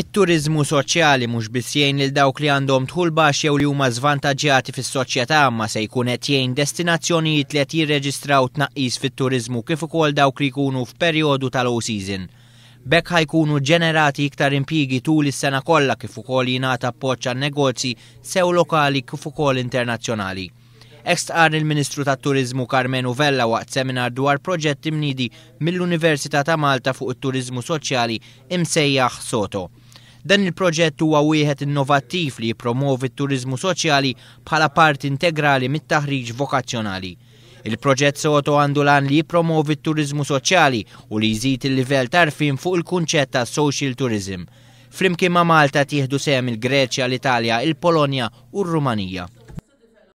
It-turizmu soċjali mhux biss jgħin lil dawk li għandhom tħul baxx jew li huma żvantaġġjati fis-soċjetà ma se jkun qed jgħin destinazzjonijiet li qed jirreġistraw tnaqqis fit-turiżmu kif ukoll dawk li jkunu f'perjodu tal-ow season. Bekk ħajkunu ġenerati iktar impjigi tul is-sena kollha kif ukoll jingħata appoġġ għan-negozji sew lokali kif ukoll internazzjonali. Ekstqar il-Ministru tat-Turiżmu Karmenu Vella waqt seminar dwar proġetti mnidi mill-Università ta' Malta fuq it-Turiżmu Soċjali imsejjaħ Soto. Dan il-proġett huwa wieħed innovattiv li jippromovi t-turizmu soċjali bħala parti integrali mit-taħriġ vokazzjonali. Il-proġett Soto għandu lan li jippromovi t-turizmu soċjali u li jżid il-livell tarfin fuq il-kunċett ta' social tourism. Flimkien ma' Malta tieħdu sem il-Greċja, l-Italja, il-Polonja u r-Rumanija.